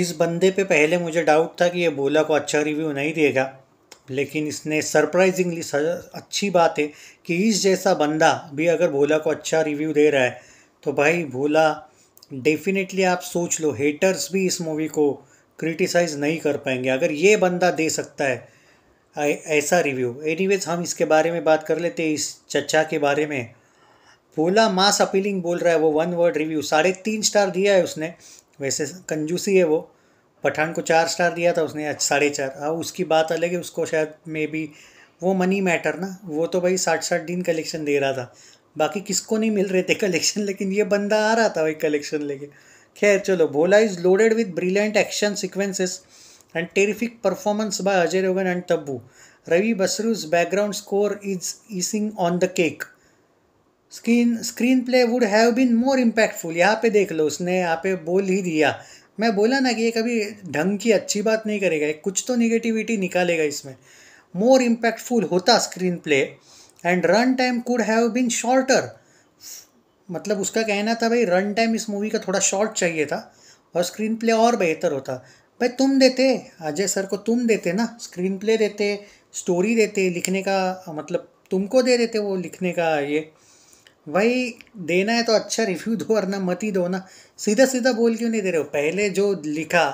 इस बंदे पे पहले मुझे डाउट था कि ये बोला को अच्छा रिव्यू नहीं देगा लेकिन इसने सरप्राइजिंगली अच्छी बात है कि इस जैसा बंदा भी अगर भोला को अच्छा रिव्यू दे रहा है तो भाई भोला डेफिनेटली आप सोच लो हेटर्स भी इस मूवी को क्रिटिसाइज़ नहीं कर पाएंगे अगर ये बंदा दे सकता है ऐसा रिव्यू एनीवेज हम इसके बारे में बात कर लेते हैं इस चचा के बारे में भोला मास अपीलिंग बोल रहा है वो वन वर्ड रिव्यू साढ़े तीन स्टार दिया है उसने वैसे कंजूसी है वो पठान को चार स्टार दिया था उसने साढ़े चार अब उसकी बात अलग है उसको शायद मे बी वो मनी मैटर ना वो तो भाई साठ साठ दिन कलेक्शन दे रहा था बाकी किसको नहीं मिल रहे थे कलेक्शन लेकिन ये बंदा आ रहा था भाई कलेक्शन लेके खैर चलो Bhola is loaded with brilliant action sequences and terrific performance by Ajay Devgn and Tabu Ravi Basrur background score is icing on the cake screen screenplay would have been more impactful यहाँ पे देख लो उसने यहाँ पे बोल ही दिया मैं बोला ना कि ये कभी ढंग की अच्छी बात नहीं करेगा कुछ तो निगेटिविटी निकालेगा इसमें मोर इम्पैक्टफुल होता screenplay and run time could have been shorter मतलब उसका कहना था भाई रन टाइम इस मूवी का थोड़ा शॉर्ट चाहिए था और स्क्रीन प्ले और बेहतर होता भाई तुम देते अजय सर को तुम देते ना स्क्रीन प्ले देते स्टोरी देते लिखने का मतलब तुमको दे देते वो लिखने का ये भाई देना है तो अच्छा रिव्यू दो वरना मत ही दो ना सीधा सीधा बोल क्यों नहीं दे रहे हो पहले जो लिखा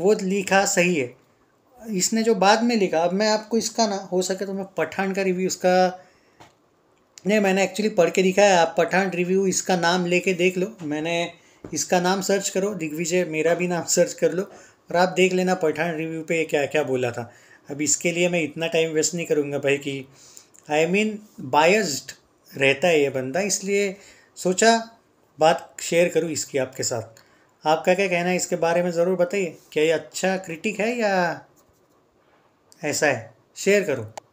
वो लिखा सही है इसने जो बाद में लिखा अब मैं आपको इसका ना हो सके तो मैं पठान का रिव्यू इसका नहीं मैंने एक्चुअली पढ़ के लिखा है आप पठान रिव्यू इसका नाम लेके देख लो मैंने इसका नाम सर्च करो दिग्विजय मेरा भी नाम सर्च कर लो और आप देख लेना पठान रिव्यू पे क्या क्या बोला था अब इसके लिए मैं इतना टाइम वेस्ट नहीं करूँगा भाई कि आई मीन बायस्ड रहता है ये बंदा इसलिए सोचा बात शेयर करूँ इसकी आपके साथ आपका क्या कहना है इसके बारे में ज़रूर बताइए क्या ये अच्छा क्रिटिक है या ऐसा है शेयर करो